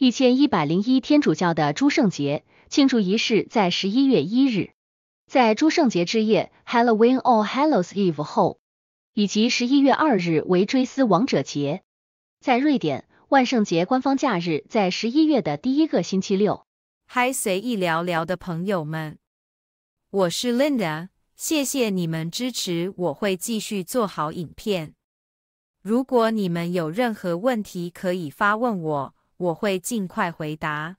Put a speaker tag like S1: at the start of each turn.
S1: 一千一百零一天主教的诸圣节庆祝仪式在十一月一日，在诸圣节之夜 （Halloween or h a l l o w s e Eve） 后，以及十一月二日为追思亡者节。在瑞典，万圣节官方假日在十一月的第一个星期六。嗨，随意聊聊的朋友们，
S2: 我是 Linda，谢谢你们支持，我会继续做好影片。如果你们有任何问题，可以发问我。我会
S3: 尽快回答。